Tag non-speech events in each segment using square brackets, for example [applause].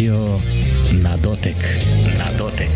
Radio na dotek, na dotek.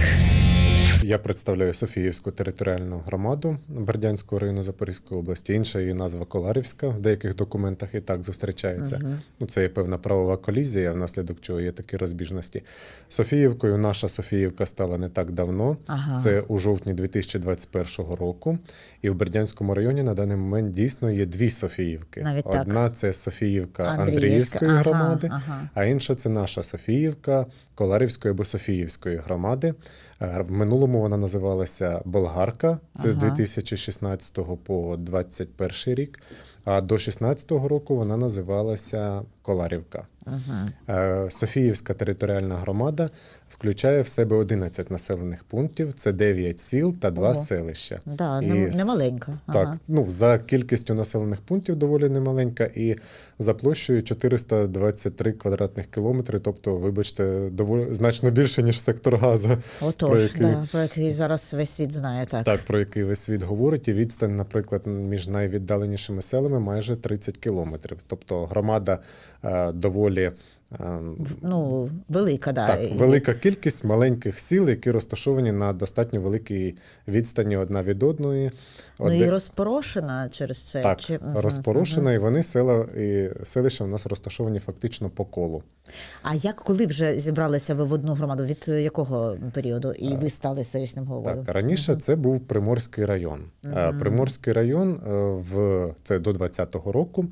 Я представляю Софіївську територіальну громаду Бердянського району Запорізької області. Інша її назва Коларівська в деяких документах і так зустрічається. Uh-huh. Ну це є певна правова колізія, внаслідок чого є такі розбіжності. Софіївкою наша Софіївка стала не так давно. Uh-huh. Це у жовтні 2021 року. І в Бердянському районі на даний момент дійсно є дві Софіївки. Навіть Одна так. це Софіївка Андріївської ага, громади, ага. а інша це наша Софіївка Коларівської або Софіївської громади. Е, в минулому вона називалася Болгарка. Це ага. з 2016 по 2021 рік. А до 2016 року вона називалася Коларівка. Ага. Е, Софіївська територіальна громада включає в себе 11 населених пунктів. Це 9 сіл та 2 Ого. селища. Да, і... немаленька. Ага. Так, ну за кількістю населених пунктів доволі немаленька, і за площею 423 квадратних кілометри. Тобто, вибачте, доволі значно більше ніж сектор Газа. Отож, про який... Да, про який зараз весь світ знає. Так так, про який весь світ говорить, і відстань, наприклад, між найвіддаленішими селами майже 30 кілометрів. Тобто громада е, доволі доволі ем, ну, велика да. так, велика кількість маленьких сіл, які розташовані на достатньо великій відстані одна від одної. Ну і розпорошена через це. Так, Чи... Розпорошена, uh і вони села і селища у нас розташовані фактично по колу. А як коли вже зібралися ви в одну громаду? Від якого періоду і е, ви стали селищним головою? Так, раніше uh це був Приморський район. uh Приморський район е, в це до 20-го року.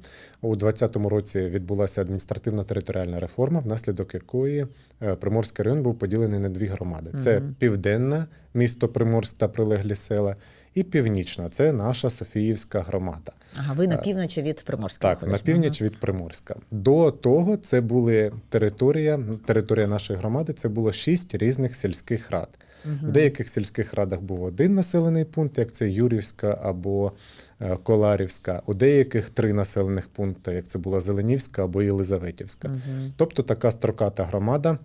У 2020 році відбулася адміністративна територіальна реформа, внаслідок якої е, Приморський район був поділений на дві громади: це угу. південна місто Приморськ та прилеглі села і північна це наша Софіївська громада. Ага, ви на е, півночі від Приморська. Так, виходиш. на північ від Приморська. До того це були територія, територія нашої громади це було шість різних сільських рад. Угу. В деяких сільських радах був один населений пункт, як це Юрівська або е, Коларівська, у деяких три населених пункти, як це була Зеленівська або Єлизаветівська. Угу. Тобто така строката громада.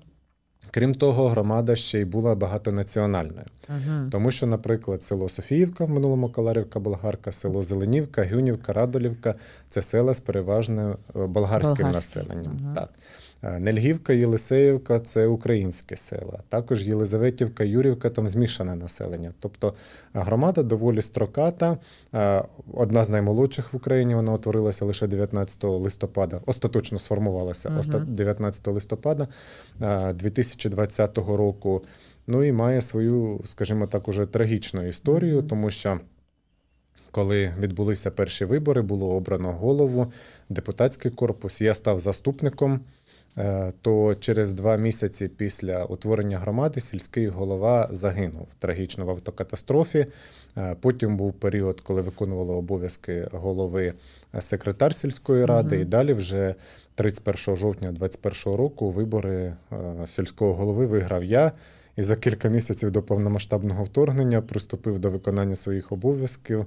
Крім того, громада ще й була багатонаціональною, ага. тому що, наприклад, село Софіївка в минулому Каларівка, Болгарка, село Зеленівка, Гюнівка, Радолівка це села з переважно е, болгарським Болгарські. населенням. Ага. Так. Е, Нельгівка, Єлисеївка це українські села. Також Єлизаветівка, Юрівка там змішане населення. Тобто е, громада доволі строката, е, одна з наймолодших в Україні. Вона утворилася лише 19 листопада. Остаточно сформувалася угу. 19 листопада 2020 року. Ну і має свою, скажімо так, уже трагічну історію, тому що. Коли відбулися перші вибори, було обрано голову, депутатський корпус. Я став заступником Е, то через два місяці після утворення громади сільський голова загинув трагічно в автокатастрофі. Е, потім був період, коли виконували обов'язки голови е, секретар сільської ради, угу. і далі вже 31 жовтня 2021 року вибори сільського голови виграв я. І за кілька місяців до повномасштабного вторгнення приступив до виконання своїх обов'язків.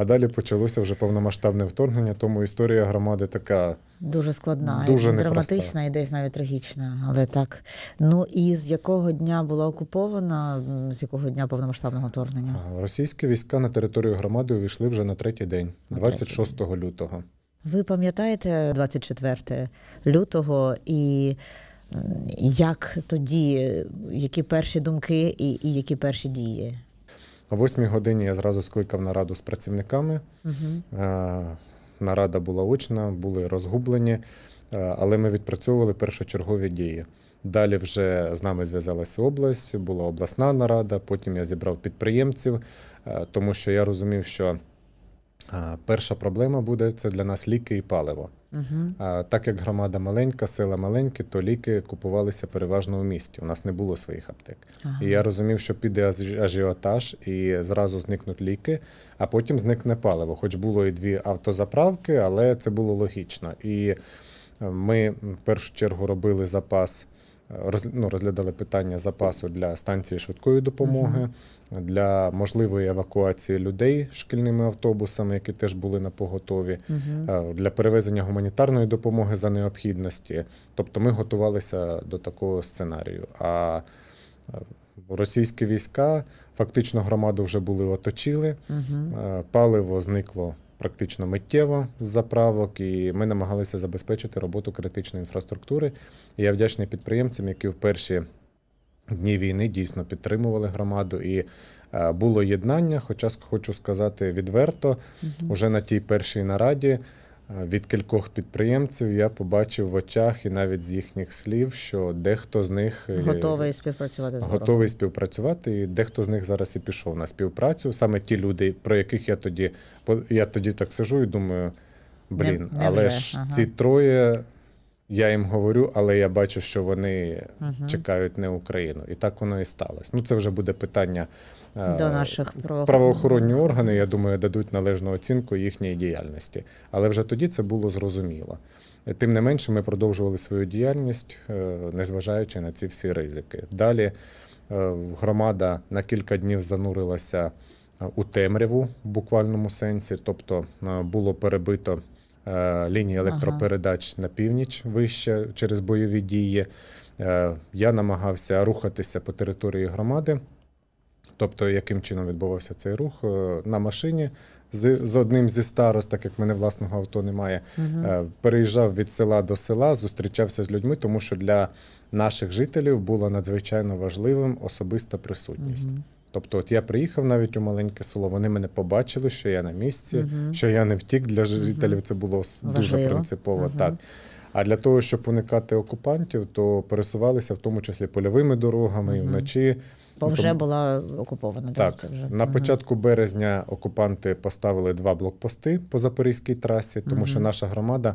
А далі почалося вже повномасштабне вторгнення, тому історія громади така дуже складна, дуже драматична і десь навіть трагічна. Але так. Ну і з якого дня була окупована, з якого дня повномасштабного вторгнення? Російські війська на територію громади увійшли вже на третій день, 26 лютого. Ви пам'ятаєте 24 лютого і. Як тоді, які перші думки і, і які перші дії? О восьмій годині я зразу скликав нараду з працівниками. Угу. Нарада була очна, були розгублені, е, але ми відпрацьовували першочергові дії. Далі вже з нами зв'язалася область, була обласна нарада. Потім я зібрав підприємців, е, тому що я розумів, що перша проблема буде це для нас ліки і паливо. Угу. А так як громада маленька, села маленькі, то ліки купувалися переважно у місті. У нас не було своїх аптек. Ага. І я розумів, що піде ажіотаж і зразу зникнуть ліки, а потім зникне паливо. Хоч було і дві автозаправки, але це було логічно. І е, ми в першу чергу робили запас, е, роз, ну, розглядали питання запасу для станції швидкої допомоги. Угу для можливої евакуації людей шкільними автобусами, які теж були на поготові, угу. для перевезення гуманітарної допомоги за необхідності. Тобто ми готувалися до такого сценарію. А е, російські війська фактично громаду вже були оточили, угу. паливо зникло. Практично миттєво з заправок, і ми намагалися забезпечити роботу критичної інфраструктури. І Я вдячний підприємцям, які в перші дні війни дійсно підтримували громаду і е, було єднання. Хоча хочу сказати відверто, уже на тій першій нараді. Е, від кількох підприємців я побачив в очах і навіть з їхніх слів, що дехто з них е, готовий співпрацювати з готовий співпрацювати, і дехто з них зараз і пішов на співпрацю. Саме ті люди, про яких я тоді я тоді так сижу і думаю: блін, не, не але вже. ж ага. ці троє я їм говорю, але я бачу, що вони угу. чекають не Україну. І так воно і сталося. Ну це вже буде питання е, до наших правоохоронні органи. Я думаю, дадуть належну оцінку їхньої діяльності. Але вже тоді це було зрозуміло. Е, тим не менше, ми продовжували свою діяльність, е, незважаючи на ці всі ризики. Далі громада на кілька днів занурилася у темряву в буквальному сенсі, тобто було перебито. Е, лінії електропередач ага. на північ вище через бойові дії. Е, я намагався рухатися по території громади, тобто, яким чином відбувався цей рух е, на машині. З з одним зі старост, так як мене власного авто немає, угу. переїжджав від села до села, зустрічався з людьми, тому що для наших жителів було надзвичайно важливим особиста присутність. Угу. Тобто, от я приїхав навіть у маленьке село, вони мене побачили, що я на місці, uh-huh. що я не втік для жителів. Uh-huh. Це було Важливо. дуже принципово uh-huh. так. А для того, щоб уникати окупантів, то пересувалися в тому числі польовими дорогами і вночі. Бо ну, вже була окупована так. Дорога, вже. На початку березня окупанти поставили два блокпости по запорізькій трасі, тому що наша громада.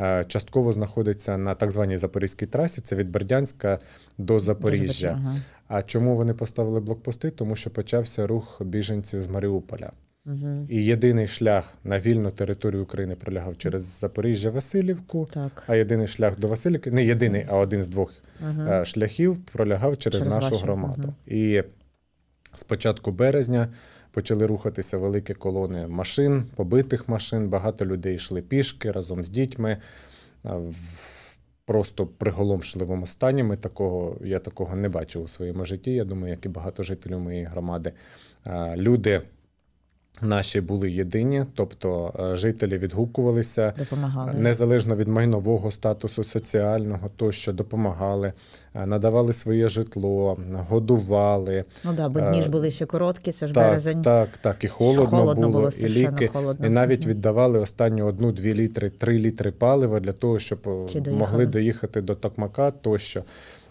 Е, частково знаходиться на так званій запорізькій трасі, це від Бердянська до Запоріжжя. Ага. А чому вони поставили блокпости? Тому що почався рух біженців з Маріуполя. Угу. І єдиний шлях на вільну територію України пролягав через Запоріжжя, Васильівку. Так. А єдиний шлях до Васильівки не єдиний, а один з двох угу. шляхів пролягав через, через нашу ваші. громаду. Угу. І з початку березня почали рухатися великі колони машин, побитих машин. Багато людей йшли пішки разом з дітьми просто приголомшливому стані. Ми такого я такого не бачив у своєму житті. Я думаю, як і багато жителів моєї громади, люди. Наші були єдині, тобто е, жителі відгукувалися допомагали незалежно від майнового статусу, соціального, тощо допомагали, е, надавали своє житло, годували. Ну да, бо дні ж е, були ще короткі, це ж так, березень. Так, так, і холодно, холодно було, було і ліки, холодно. і навіть віддавали останню одну-дві літри, три літри палива для того, щоб Чи могли доїхати до Токмака, тощо.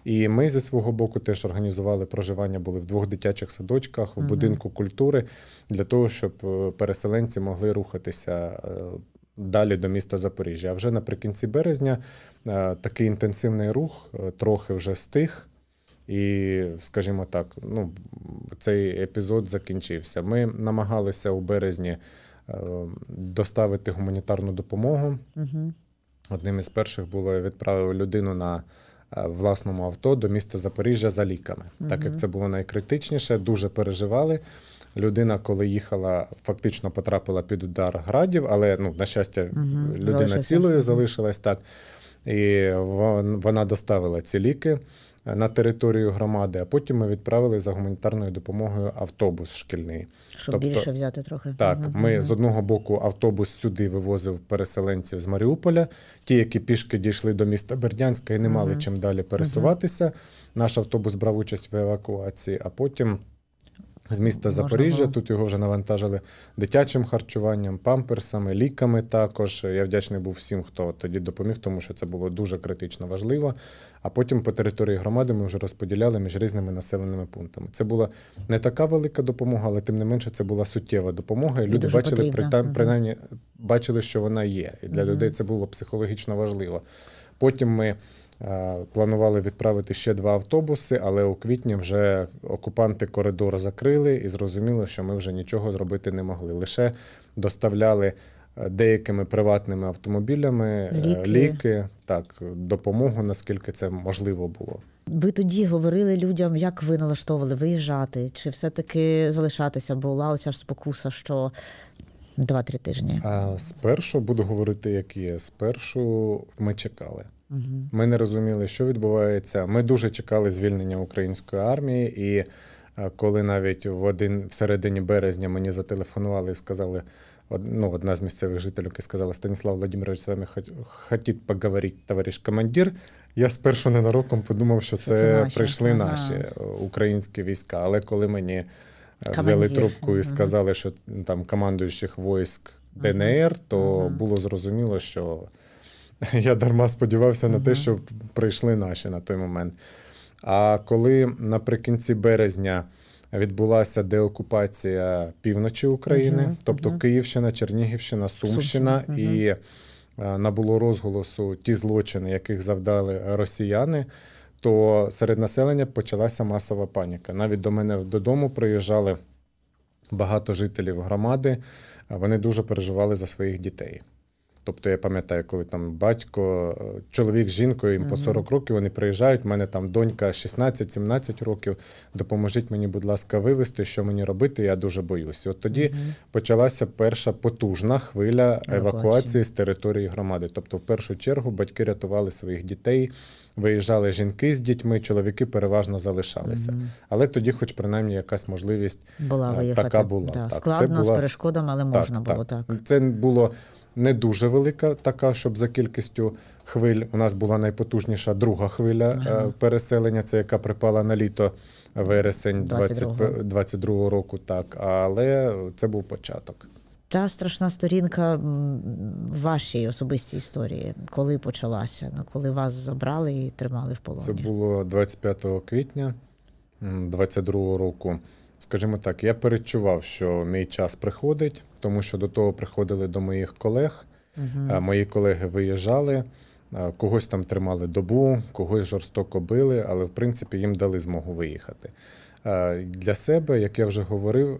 І ми зі свого боку теж організували проживання, були в двох дитячих садочках, в угу. будинку культури для того, щоб е, переселенці могли рухатися. Е, далі до міста Запоріжжя. А вже наприкінці березня е, такий інтенсивний рух трохи вже стих, і, скажімо так, ну, цей епізод закінчився. Ми намагалися у березні доставити гуманітарну допомогу. Угу. Одним із перших було я відправив людину на Е, власному авто до міста Запоріжжя за ліками, угу. так як це було найкритичніше, дуже переживали. Людина, коли їхала, фактично потрапила під удар градів, але ну, на щастя, угу. людина Залишився. цілою залишилась так. І вона доставила ці ліки на територію громади, а потім ми відправили за гуманітарною допомогою автобус шкільний. Щоб тобто, більше взяти трохи. Так, угу. ми з одного боку автобус сюди вивозив переселенців з Маріуполя, ті, які пішки дійшли до міста Бердянська і не мали угу. чим далі пересуватися. Угу. Наш автобус брав участь в евакуації, а потім з міста Запоріжжя. Було. Тут його вже навантажили дитячим харчуванням, памперсами, ліками. Також я вдячний був всім, хто тоді допоміг, тому що це було дуже критично важливо. А потім по території громади ми вже розподіляли між різними населеними пунктами. Це була не така велика допомога, але тим не менше це була суттєва допомога. І Люди бачили притам, принаймні бачили, що вона є. І для угу. людей це було психологічно важливо. Потім ми Е, планували відправити ще два автобуси, але у квітні вже окупанти коридор закрили і зрозуміло, що ми вже нічого зробити не могли. Лише доставляли е, деякими приватними автомобілями е, ліки, ліки так, допомогу, наскільки це можливо було. Ви тоді говорили людям, як ви налаштовували виїжджати, чи все-таки залишатися? Була оця ж спокуса, що. Два-три тижні. А спершу буду говорити, як є. Спершу ми чекали. Ми не розуміли, що відбувається. Ми дуже чекали звільнення української армії, і е, коли навіть в один в середині березня мені зателефонували і сказали. ну, одна з місцевих жителів, і сказала: Станіслав Владимирович, з вами хотіть поговорити, товариш командир. Я спершу ненароком подумав, що це, це наші. прийшли ага. наші е, українські війська. Але коли мені е, командир. взяли трубку і сказали, що там командуючих войск ДНР, то ага. було зрозуміло, що. [laughs] я дарма сподівався на те, що прийшли наші на той момент. А коли наприкінці березня відбулася деокупація півночі України, тобто Київщина, Чернігівщина, Сумщина і. Е, набуло розголосу ті злочини, яких завдали росіяни, то серед населення почалася масова паніка. Навіть до мене додому приїжджали багато жителів громади, вони дуже переживали за своїх дітей. Тобто я пам'ятаю, коли там батько, е, чоловік з жінкою, їм по 40 років вони приїжджають. У мене там донька 16-17 років. Допоможіть мені, будь ласка, вивезти, що мені робити. Я дуже боюсь. От тоді угу. почалася перша потужна хвиля евакуації з території громади. Тобто, в першу чергу, батьки рятували своїх дітей. Виїжджали жінки з дітьми, чоловіки переважно залишалися. Mm -hmm. Але тоді, хоч принаймні, якась можливість була е, виїхати. така була да, так. складно була... з перешкодами, але можна так, було так. так. Це було не дуже велика, така, щоб за кількістю хвиль у нас була найпотужніша друга хвиля ага. Е, переселення, це яка припала на літо вересень 22-го року. Так, але це був початок. Та страшна сторінка вашій особистій історії, коли почалася, ну, коли вас забрали і тримали в полоні? Це було 25 квітня 22 року. Скажімо так, я передчував, що мій час приходить, тому що до того приходили до моїх колег. Угу. Мої колеги виїжджали, е, когось там тримали добу, когось жорстоко били, але в принципі їм дали змогу виїхати. Е, для себе, як я вже говорив,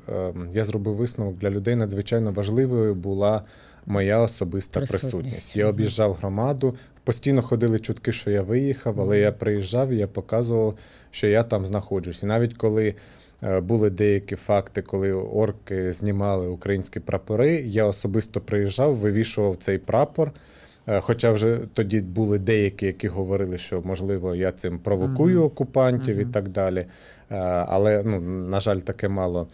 я зробив висновок для людей. Надзвичайно важливою була моя особиста присутність. присутність. Я об'їжджав громаду. Постійно ходили чутки, що я виїхав, але я приїжджав і я показував, що я там знаходжусь. І навіть коли Е, були деякі факти, коли орки знімали українські прапори. Я особисто приїжджав, вивішував цей прапор. Е, хоча вже тоді були деякі, які говорили, що можливо я цим провокую окупантів і так далі. Е, але ну на жаль, таке мало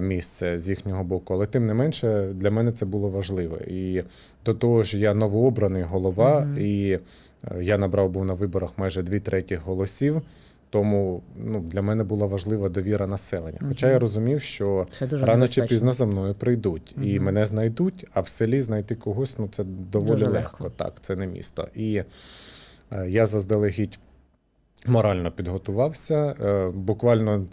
місце з їхнього боку. Але тим не менше для мене це було важливо. І до того ж, я новообраний голова, і я набрав був на виборах майже дві треті голосів. Тому ну, для мене була важлива довіра населення. Хоча угу. я розумів, що рано чи пізно за мною прийдуть угу. і мене знайдуть, а в селі знайти когось ну це доволі легко. легко. Так, це не місто. І е, я заздалегідь морально підготувався. Е, буквально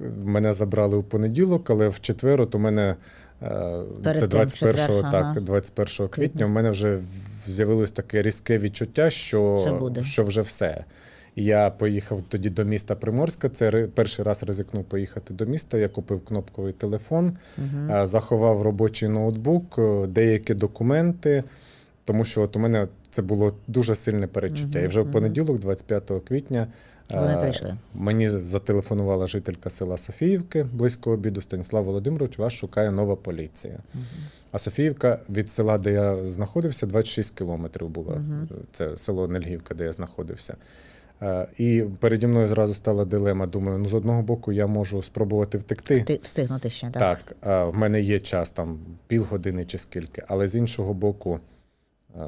е, мене забрали у понеділок, але в четвер от у мене. Е, Перед Це 21 четвер, так, ага. квітня. У мене вже з'явилось таке різке відчуття, що, що вже все. Я поїхав тоді до міста Приморська. Це перший раз ризикнув поїхати до міста. Я купив кнопковий телефон, угу. заховав робочий ноутбук, е, деякі документи, тому що от у мене це було дуже сильне перечуття. Угу, І вже в понеділок, 25 квітня, Вони мені зателефонувала жителька села Софіївки близько обіду. Станіслав Володимирович, вас шукає нова поліція. Угу. А Софіївка від села, де я знаходився, 26 кілометрів було. Це село Нельгівка, де я знаходився. Е, і переді мною зразу стала дилема. Думаю, ну з одного боку я можу спробувати втекти. Вти, встигнути ще, так. Так, в мене є час там півгодини чи скільки, але з іншого боку, е,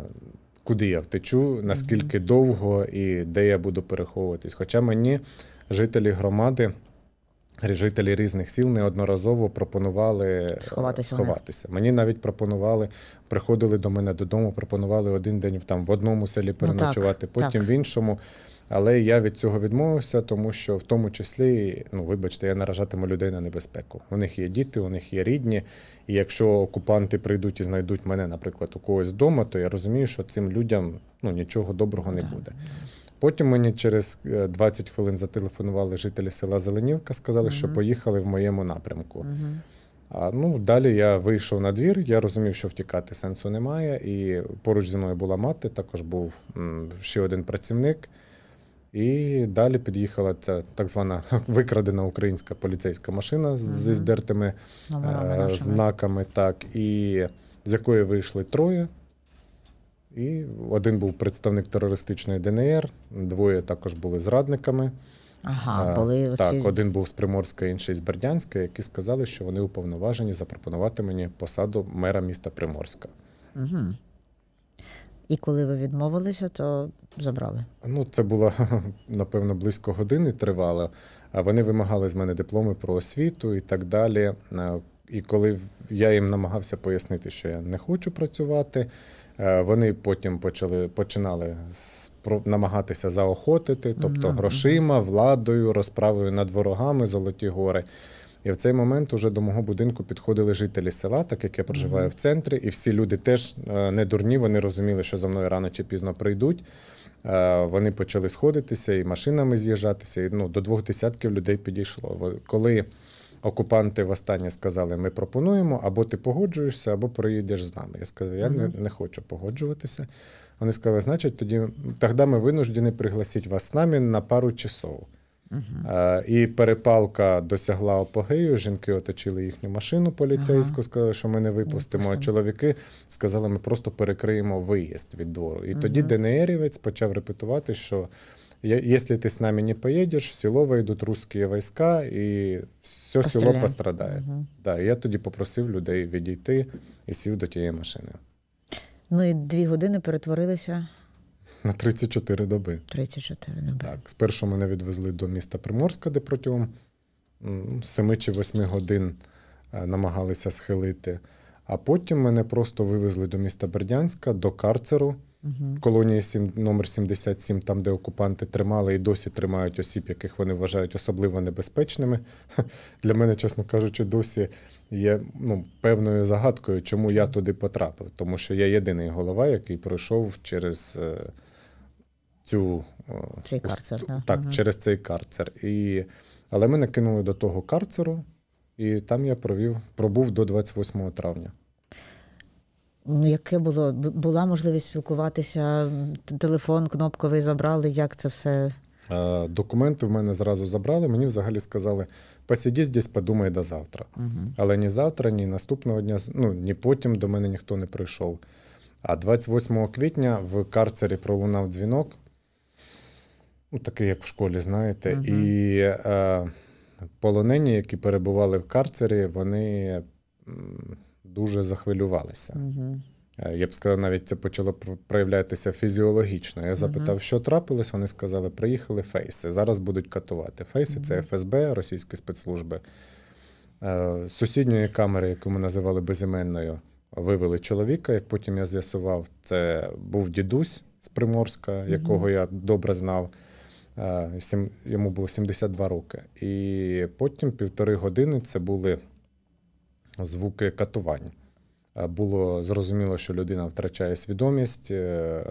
куди я втечу, наскільки довго і де я буду переховуватись. Хоча мені жителі громади, жителі різних сіл неодноразово пропонували е, сховатися. сховатися. Мені навіть пропонували, приходили до мене додому, пропонували один день там в одному селі переночувати, ну, так, потім так. в іншому. Але я від цього відмовився, тому що в тому числі, ну вибачте, я наражатиму людей на небезпеку. У них є діти, у них є рідні. І якщо окупанти прийдуть і знайдуть мене, наприклад, у когось вдома, то я розумію, що цим людям ну нічого доброго не буде. Потім мені через 20 е, хвилин зателефонували жителі села Зеленівка, сказали, що поїхали в моєму напрямку. А ну далі я вийшов на двір, я розумів, що втікати сенсу немає. І поруч зі мною була мати, також був ще один працівник. І далі під'їхала ця так звана [laughs] викрадена українська поліцейська машина зі здертими е, знаками, так, і з якої вийшли троє. І один був представник терористичної ДНР, двоє також були зрадниками. Ага, були оці... Так, один був з Приморська, інший з Бердянська, які сказали, що вони уповноважені запропонувати мені посаду мера міста Приморська. Угу. І коли ви відмовилися, то забрали. Ну, це було [laughs] напевно близько години тривало. А Вони вимагали з мене дипломи про освіту і так далі. І коли я їм намагався пояснити, що я не хочу працювати, вони потім почали починали намагатися заохотити, тобто грошима, владою, розправою над ворогами, золоті гори. І в цей момент уже до мого будинку підходили жителі села, так як я проживаю mm -hmm. в центрі, і всі люди теж е, не дурні, вони розуміли, що за мною рано чи пізно прийдуть. Е, вони почали сходитися і машинами з'їжджатися. І ну, До двох десятків людей підійшло. Коли окупанти востаннє сказали, ми пропонуємо, або ти погоджуєшся, або приїдеш з нами. Я сказав, я mm -hmm. не, не хочу погоджуватися. Вони сказали, значить, тоді тогда ми винуждені пригласити вас з нами на пару часов. Uh-huh. І перепалка досягла апогею. Жінки оточили їхню машину поліцейську, uh-huh. сказали, що ми не випустимо. Uh-huh. Чоловіки сказали, ми просто перекриємо виїзд від двору. І тоді ДНРівець почав репетувати, що якщо ти з нами не поїдеш, в село вийдуть русські війська, і все село пострадає. Да, Я тоді попросив людей відійти і сів до тієї машини. Ну і дві години перетворилися на 34 доби. 34 доби. Так, спершу мене відвезли до міста Приморська, де протягом 7 чи 8 годин е, намагалися схилити. А потім мене просто вивезли до міста Бердянська, до карцеру угу. колонії 7, номер 77 там де окупанти тримали і досі тримають осіб, яких вони вважають особливо небезпечними. [laughs] Для мене, чесно кажучи, досі є ну, певною загадкою, чому я туди потрапив. Тому що я єдиний голова, який пройшов через е, цю е, цей карцер, да. так, угу. через цей карцер. І, Але мене кинули до того карцеру, і там я провів, пробув до 28 травня. Ну, яке було? Була можливість спілкуватися, телефон кнопковий забрали, як це все? Е, документи в мене зразу забрали. Мені взагалі сказали: посиді десь, подумай до завтра. Угу. Але ні завтра, ні наступного дня, ну ні потім до мене ніхто не прийшов. А 28 квітня в карцері пролунав дзвінок Ну, такий, як в школі, знаєте, угу. і е, полонені, які перебували в карцері, вони дуже захвилювалися. Угу. Я б сказав, навіть це почало проявлятися фізіологічно. Я запитав, що трапилось. Вони сказали, приїхали фейси. Зараз будуть катувати. Фейси це ФСБ, російські спецслужби. З е, сусідньої камери, яку ми називали безіменною, вивели чоловіка. Як потім я з'ясував, це був дідусь з Приморська, якого я добре знав йому було 72 роки. І потім півтори години це були звуки катувань. Було зрозуміло, що людина втрачає свідомість. Е,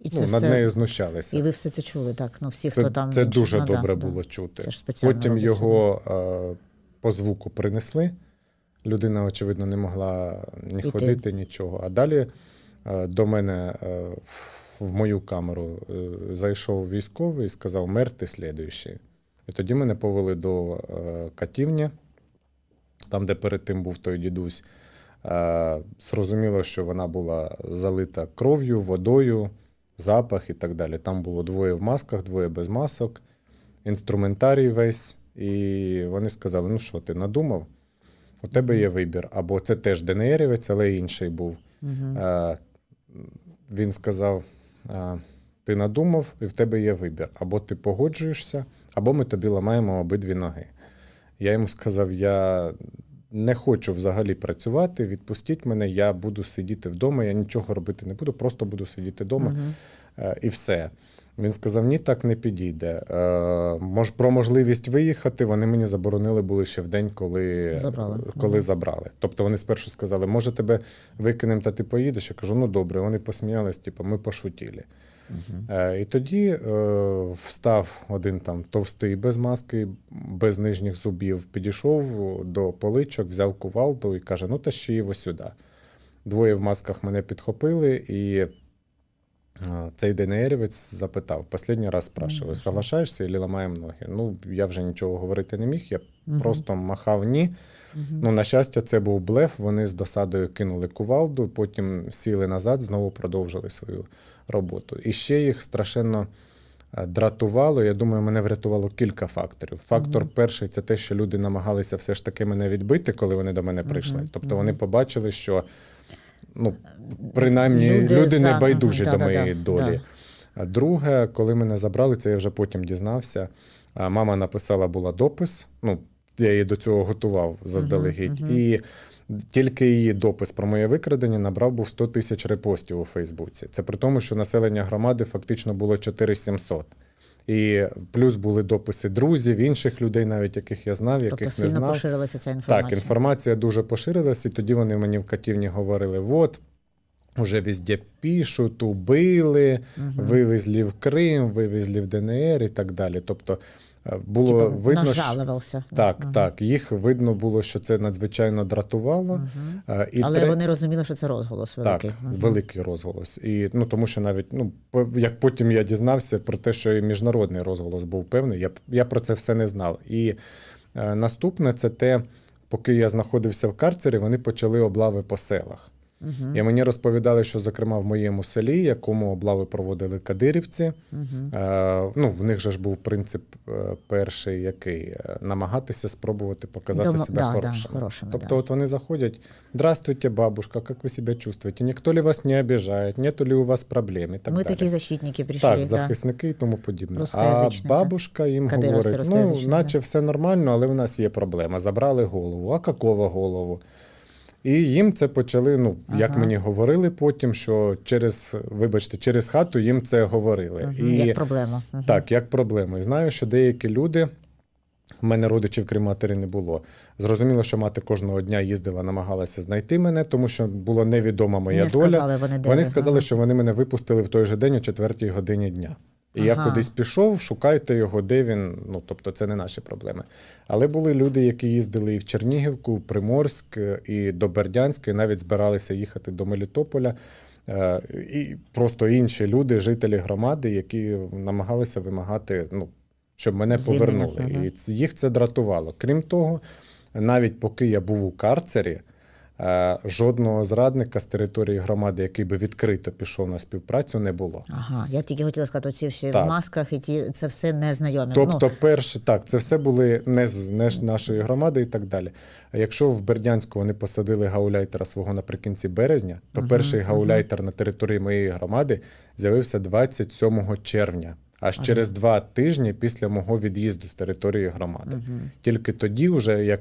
І ну, це ну, все... Над нею знущалися. І ви все це чули, так? Ну, всі, це, хто там... Це дуже ну, добре да, було да. чути. Це ж Потім робиться. його а, е, по звуку принесли. Людина, очевидно, не могла ні Іти. ходити, нічого. А далі е, до мене а, в мою камеру е, зайшов військовий і сказав, мер, ти слідуючий. І тоді мене повели до е, катівні, там, де перед тим був той дідусь. Е, зрозуміло, що вона була залита кров'ю, водою, запах і так далі. Там було двоє в масках, двоє без масок, інструментарій весь. І вони сказали: ну що, ти надумав? У тебе є вибір. Або це теж ДНРівець, але інший був. Угу. Він сказав: Е, ти надумав, і в тебе є вибір. Або ти погоджуєшся, або ми тобі ламаємо обидві ноги. Я йому сказав: я не хочу взагалі працювати, відпустіть мене, я буду сидіти вдома, я нічого робити не буду, просто буду сидіти вдома угу. і все. Він сказав: Ні, так не підійде. Е, мож про можливість виїхати. Вони мені заборонили були ще в день, коли забрали. Коли забрали. Тобто вони спершу сказали, може, тебе викинемо, та ти поїдеш. Я кажу, ну добре. Вони посміялись, типу, ми пошутіли. Угу. І тоді е, встав один там товстий без маски, без нижніх зубів, підійшов до поличок, взяв кувалду і каже: Ну, та ще його сюди. Двоє в масках мене підхопили і. Е, цей ДНРівець запитав, останній раз спрашиваю, соглашаєшся і ламаємо ноги? Ну, я вже нічого говорити не міг, я угу. просто махав ні. Угу. Ну, на щастя, це був блеф. Вони з досадою кинули кувалду, потім сіли назад, знову продовжили свою роботу. І ще їх страшенно е, дратувало. Я думаю, мене врятувало кілька факторів. Фактор угу. перший це те, що люди намагалися все ж таки мене відбити, коли вони до мене прийшли. Тобто вони побачили, що ну, принаймні люди, люди не байдужі до моєї долі. А друге, коли мене забрали, це я вже потім дізнався. Мама написала була допис. Ну, я її до цього готував заздалегідь. Uh-huh, І тільки її допис про моє викрадення набрав був 100 тисяч репостів у Фейсбуці. Це при тому, що населення громади фактично було 4700. І плюс були дописи друзів, інших людей, навіть яких я знав, тобто, яких не знав. поширилася ця інформація. Так, інформація дуже поширилася, і тоді вони мені в катівні говорили: от. Уже везде пішуть, убили, угу. вивезли в Крим, вивезли в ДНР і так далі. Тобто Е, було Типа, видно, нажалувався. Що... Так, угу. так. Їх видно було, що це надзвичайно дратувало. Угу. І Але тре... вони розуміли, що це розголос великий. Так, угу. великий розголос. І ну тому, що навіть ну як потім я дізнався про те, що і міжнародний розголос був певний. Я я про це все не знав. І е, наступне це те, поки я знаходився в карцері, вони почали облави по селах. Угу. І мені розповідали, що зокрема в моєму селі, якому облави проводили кадирівці. Угу. Е, ну, В них же ж був принцип е, перший, який е, намагатися спробувати показати Дома... себе да, хорошим. Да, хорошими, тобто, да. от вони заходять: Здравствуйте, бабушка, як ви себе чувствуєте? Ніхто ли вас не обіжає, нету ли у вас проблеми? так Ми далі. такі защитники прийшли. Так, захисники і тому подібне. А бабушка їм говорить: ну, наче все нормально, але в нас є проблема. Забрали голову. А какого голову? І їм це почали. Ну ага. як мені говорили потім, що через, вибачте, через хату їм це говорили. Ага. І як проблема. Ага. Так, як проблема. І знаю, що деякі люди. У мене родичів, крім матері, не було. Зрозуміло, що мати кожного дня їздила, намагалася знайти мене, тому що була невідома моя не доля. Сказали, вони, вони сказали, що вони мене випустили в той же день о четвертій годині дня. І ага. я кудись пішов, шукайте його, де він. Ну тобто, це не наші проблеми. Але були люди, які їздили і в Чернігівку, Приморськ, е, і до Бердянська, і навіть збиралися їхати до Мелітополя. Е, і просто інші люди, жителі громади, які намагалися вимагати, ну щоб мене повернули, і їх це дратувало. Крім того, навіть поки я був у карцері. Е, жодного зрадника з території громади, який би відкрито пішов на співпрацю, не було. Ага, я тільки хотіла сказати, оці всі так. в масках і ті це все незнайомі. Тобто, ну... перше, так, це все були не з не з нашої громади і так далі. якщо в Бердянську вони посадили гауляйтера свого наприкінці березня, то ага, перший ага. гауляйтер на території моєї громади з'явився 27 червня аж ага. через два тижні після мого від'їзду з території громади. Ага. Тільки тоді, вже як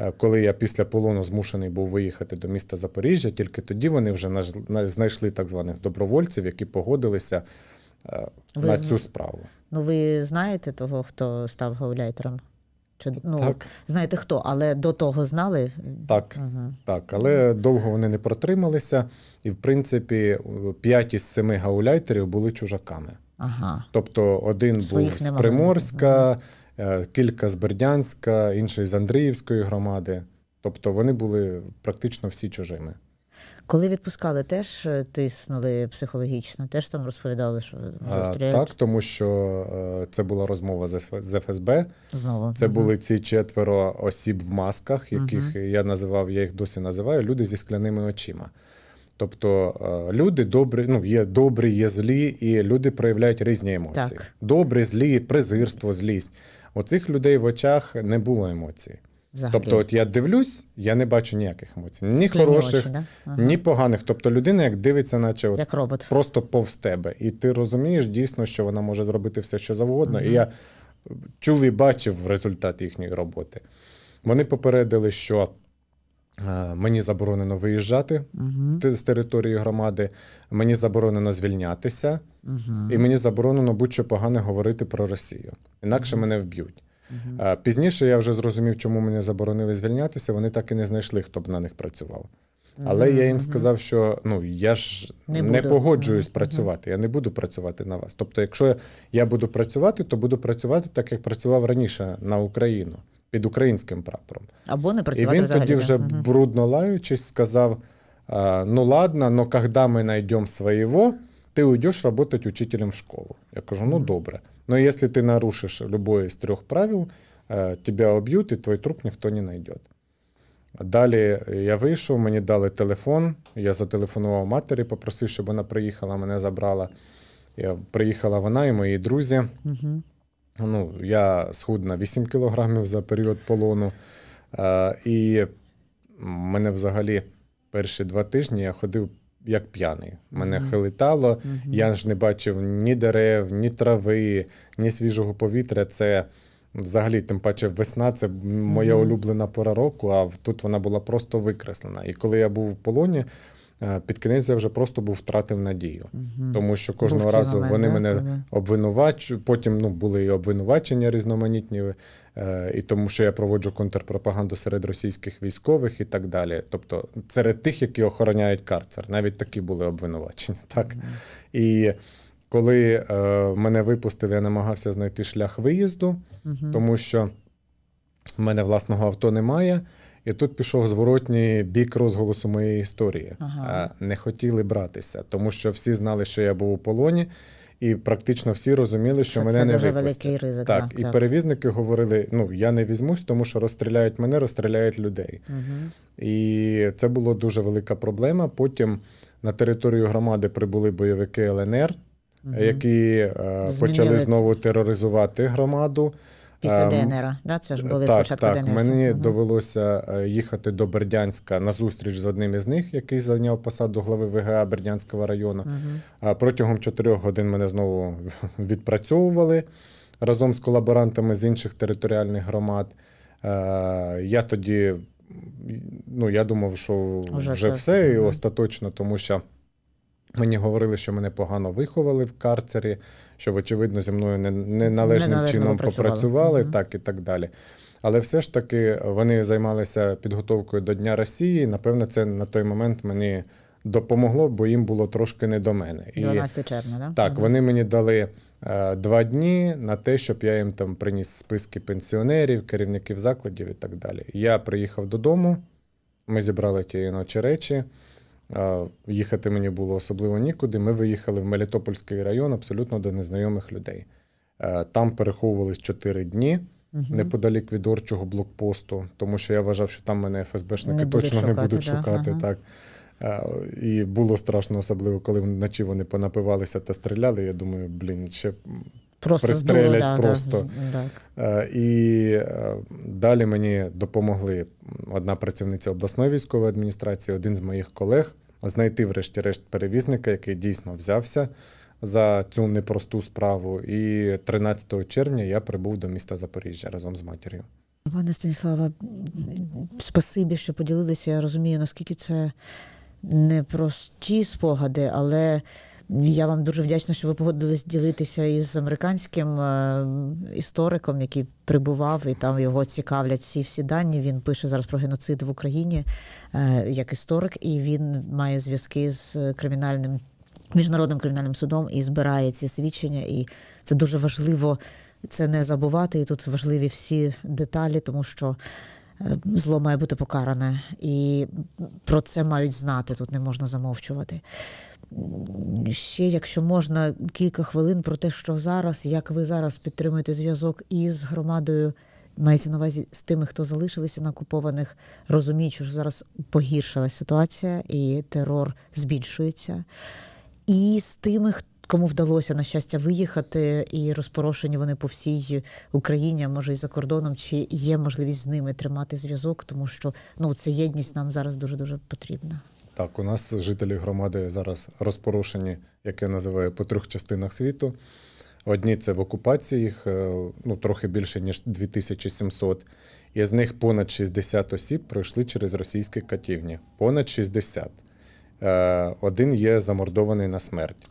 е, коли я після полону змушений був виїхати до міста Запоріжжя, тільки тоді вони вже знайшли так званих добровольців, які погодилися е, ви на цю справу. Ну ви знаєте того, хто став гауляйтером? Чи ну так. знаєте хто, але до того знали? Так, ага. так, але довго вони не протрималися, і в принципі п'ять із семи гауляйтерів були чужаками. Ага. Тобто один Своїх був з Приморська, ага. Е, кілька з Бердянська, інший з Андріївської громади. Тобто вони були практично всі чужими. Коли відпускали, теж е, тиснули психологічно, теж там розповідали, що розстріляють? Е, так, тому що це була розмова з ФСБ. Знову це угу. були ці четверо осіб в масках, яких угу. я називав, я їх досі називаю люди зі скляними очима. Тобто е, люди добрі, ну є добрі, є злі, і люди проявляють різні емоції. Так. Добрі, злі, презирство, злість. У цих людей в очах не було емоцій. Взагалі. Тобто, от я дивлюсь, я не бачу ніяких емоцій. Ні Скліні хороших, очі, да? ага. ні поганих. Тобто людина, як дивиться, наче от як робот. просто повз тебе. І ти розумієш дійсно, що вона може зробити все, що завгодно. Ага. І я чув і бачив результат їхньої роботи. Вони попередили, що Е, мені заборонено виїжджати угу. з території громади, мені заборонено звільнятися, угу. і мені заборонено будь-що погане говорити про Росію. Інакше мене вб'ють. Угу. Пізніше я вже зрозумів, чому мені заборонили звільнятися. Вони так і не знайшли, хто б на них працював. Але я їм сказав, що ну я ж не, не погоджуюсь працювати, я не буду працювати на вас. Тобто, якщо я буду працювати, то буду працювати так, як працював раніше на Україну під українським прапором. Або не працювати І він взагалі, тоді вже угу. брудно лаючись, сказав: ну ладно, но когда ми знайдемо своєго, ти уйдеш працювати учителем в школу. Я кажу, ну добре. Но якщо ти нарушиш любое з трьох правил, э, тебе об'ють і твій труп ніхто не знайде. Далі я вийшов, мені дали телефон. Я зателефонував матері, попросив, щоб вона приїхала, мене забрала. Приїхала вона і мої друзі. Угу. Ну, Я схуд на 8 кілограмів за період полону. Е, І мене взагалі перші два тижні я ходив як п'яний. Мене mm-hmm. хилитало, mm-hmm. я ж не бачив ні дерев, ні трави, ні свіжого повітря. Це взагалі, тим паче, весна це моя mm-hmm. улюблена пора року, а тут вона була просто викреслена. І коли я був в полоні. Е, під кінець я вже просто був втратив надію, угу. тому що кожного був разу момент, вони да? мене обвинувачують. Потім ну були і обвинувачення різноманітні, е, і тому, що я проводжу контрпропаганду серед російських військових і так далі. Тобто серед тих, які охороняють карцер, навіть такі були обвинувачення. [laughs] Так угу. і коли е, мене випустили, я намагався знайти шлях виїзду, угу. тому що в мене власного авто немає. І тут пішов зворотній бік розголосу моєї історії. Ага. Не хотіли братися, тому що всі знали, що я був у полоні, і практично всі розуміли, що, що мене це не дуже великий ризик. Так, так, і так. перевізники говорили: ну я не візьмусь, тому що розстріляють мене, розстріляють людей. Угу. І це була дуже велика проблема. Потім на територію громади прибули бойовики ЛНР, угу. які е, Змінили почали знову тероризувати громаду. Після ем, ДНР, да? це ж е, були так, спочатку так. ДНР. Мені угу. довелося е, їхати до Бердянська на зустріч з одним із них, який зайняв посаду голови ВГА Бердянського району. Угу. Протягом чотирьох годин мене знову [laughs] відпрацьовували разом з колаборантами з інших територіальних громад. Е, я тоді ну, я думав, що вже, вже все і остаточно, тому що мені говорили, що мене погано виховали в карцері що, очевидно, зі мною не, не належним чином попрацювали, попрацювали так і так далі. Але все ж таки вони займалися підготовкою до Дня Росії. Напевно, це на той момент мені допомогло, бо їм було трошки не до мене. 12 червня, да? Так, mm вони мені дали. Е, два дні на те, щоб я їм там приніс списки пенсіонерів, керівників закладів і так далі. Я приїхав додому, ми зібрали тієї ночі речі їхати мені було особливо нікуди. Ми виїхали в Мелітопольський район абсолютно до незнайомих людей. Е, там переховувались чотири дні угу. неподалік від Орчого блокпосту, тому що я вважав, що там мене ФСБшники не точно шукати, не будуть да? шукати. Ага. так. Е, і було страшно, особливо коли вночі вони понапивалися та стріляли. Я думаю, блін, ще просто пристрелять здуло, просто. Да, так. Е, і далі мені допомогли одна працівниця обласної військової адміністрації, один з моїх колег знайти, врешті-решт, перевізника, який дійсно взявся за цю непросту справу. І 13 червня я прибув до міста Запоріжжя разом з матір'ю. Пане Станіслава, спасибі, що поділилися. Я розумію, наскільки це непрості спогади, але. Я вам дуже вдячна, що ви погодились ділитися із американським е, істориком, який прибував, і там його цікавлять всі всі дані. Він пише зараз про геноцид в Україні е, як історик, і він має зв'язки з кримінальним міжнародним кримінальним судом і збирає ці свідчення. І це дуже важливо це не забувати. І тут важливі всі деталі, тому що. Е, зло має бути покаране, і про це мають знати. Тут не можна замовчувати ще, якщо можна, кілька хвилин про те, що зараз, як ви зараз підтримуєте зв'язок із громадою, мається на увазі з тими, хто залишилися на окупованих, розуміючи, що зараз погіршила ситуація і терор збільшується, і з тими, хто. Кому вдалося на щастя виїхати, і розпорошені вони по всій Україні, може і за кордоном, чи є можливість з ними тримати зв'язок, тому що ну ця єдність нам зараз дуже дуже потрібна. Так, у нас жителі громади зараз розпорушені, як я називаю, по трьох частинах світу. Одні це в окупації, їх е, ну, трохи більше, ніж 2700, і з них понад 60 осіб пройшли через російські катівні. Понад 60. Е, один є замордований на смерть.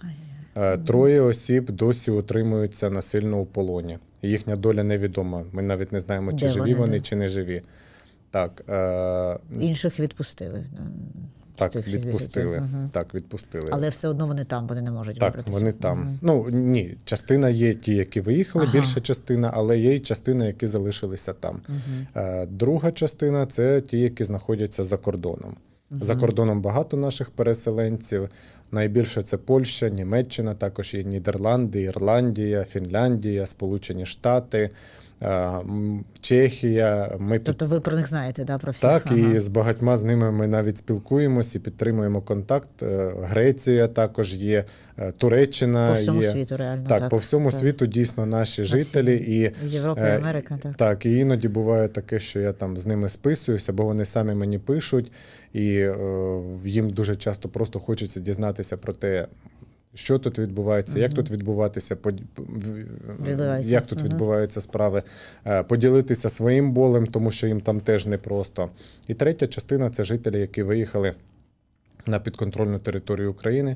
Е, троє осіб досі утримуються насильно у полоні. Їхня доля невідома. Ми навіть не знаємо, чи Де живі вони, вони чи не живі. Так, е... Інших відпустили. Так, відпустили. Угу. Так, відпустили. Але все одно вони там, вони не можуть Так, вибратися. Вони там. Угу. Ну ні, частина є ті, які виїхали, ага. більша частина, але є й частина, які залишилися там. Угу. Друга частина це ті, які знаходяться за кордоном. За кордоном багато наших переселенців. Найбільше це Польща, Німеччина, також і Нідерланди, Ірландія, Фінляндія, Сполучені Штати. Чехія. Ми Тобто ви про них знаєте, да, про всіх? Так, ага. і з багатьма з ними ми навіть спілкуємося і підтримуємо контакт. Е, Греція також є, е, Туреччина по всьому є. світу, реально. Так, так по всьому так. світу дійсно наші жителі і Європа, і е, Америка. Так. так, і іноді буває таке, що я там з ними списуюся, бо вони самі мені пишуть, і їм дуже часто просто хочеться дізнатися про те що тут відбувається, угу. як тут відбуватися, под... як тут угу. відбуваються справи, е, поділитися своїм болем, тому що їм там теж непросто. І третя частина це жителі, які виїхали на підконтрольну територію України.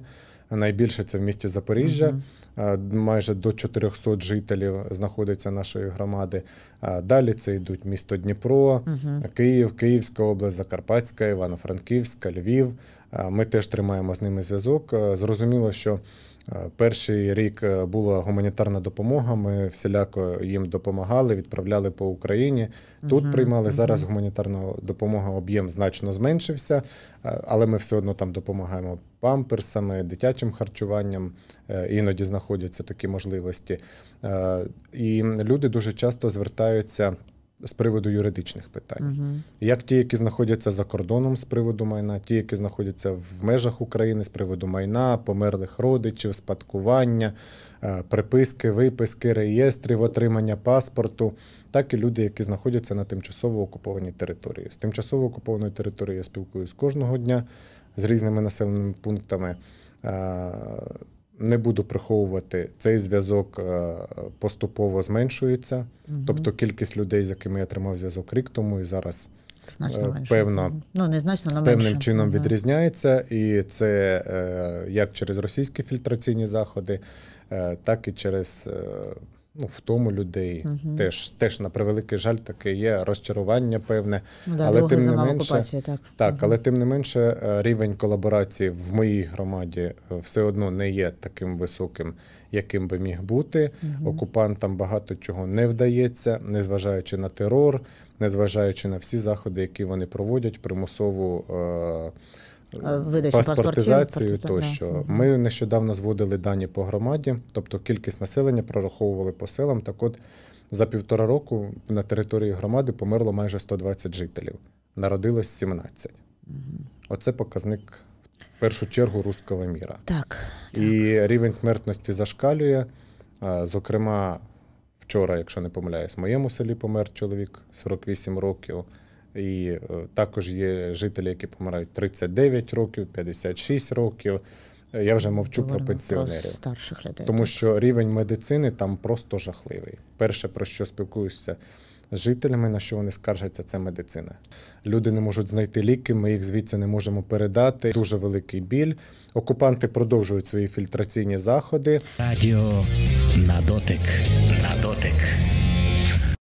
Найбільше це в місті Запоріжжя. Uh-huh. Майже до 400 жителів знаходиться нашої громади. Е, далі це йдуть місто Дніпро, uh-huh. Київ, Київська область, Закарпатська, Івано-Франківська, Львів. Ми теж тримаємо з ними зв'язок. Е, зрозуміло, що е, перший рік е, була гуманітарна допомога. Ми всіляко їм допомагали, відправляли по Україні. Тут uh -huh, приймали uh -huh. зараз гуманітарна допомога. Об'єм значно зменшився, але ми все одно там допомагаємо памперсами, дитячим харчуванням. Іноді знаходяться такі можливості. І люди дуже часто звертаються з приводу юридичних питань, угу. як ті, які знаходяться за кордоном з приводу майна, ті, які знаходяться в межах України з приводу майна, померлих родичів, спадкування, е, приписки, виписки, реєстрів, отримання паспорту, так і люди, які знаходяться на тимчасово окупованій території. З тимчасово окупованою територією я спілкуюсь кожного дня з різними населеними пунктами. Е, не буду приховувати, цей зв'язок е, поступово зменшується. Угу. Тобто кількість людей, з якими я тримав зв'язок рік тому, і зараз значно е, ну, не значно, але певним менше. чином відрізняється. І це е, як через російські фільтраційні заходи, так і через ну, втому людей. Угу. Теж теж на превеликий жаль, таке є розчарування певне. Ну, да, але тим не менше, так. Так, угу. але тим не менше, е, рівень колаборації в моїй громаді е, все одно не є таким високим, яким би міг бути. Угу. Окупантам багато чого не вдається, незважаючи на терор, незважаючи на всі заходи, які вони проводять, примусову. Е- Е, видачі паспортизацію тощо. Да. Ми нещодавно зводили дані по громаді, тобто кількість населення прораховували по селам. Так, от за півтора року на території громади померло майже 120 жителів, народилось 17. Угу. Оце показник в першу чергу руского міра. Так, так. І рівень смертності зашкалює. Зокрема, вчора, якщо не помиляюсь, в моєму селі помер чоловік 48 років. І е, також є жителі, які помирають 39 років, 56 років. Е, я вже мовчу Говоримо про пенсіонерів про старших людей, тому що рівень медицини там просто жахливий. Перше про що спілкуюся з жителями, на що вони скаржаться, це медицина. Люди не можуть знайти ліки. Ми їх звідси не можемо передати. Дуже великий біль. Окупанти продовжують свої фільтраційні заходи. Радіо на дотик, на дотик.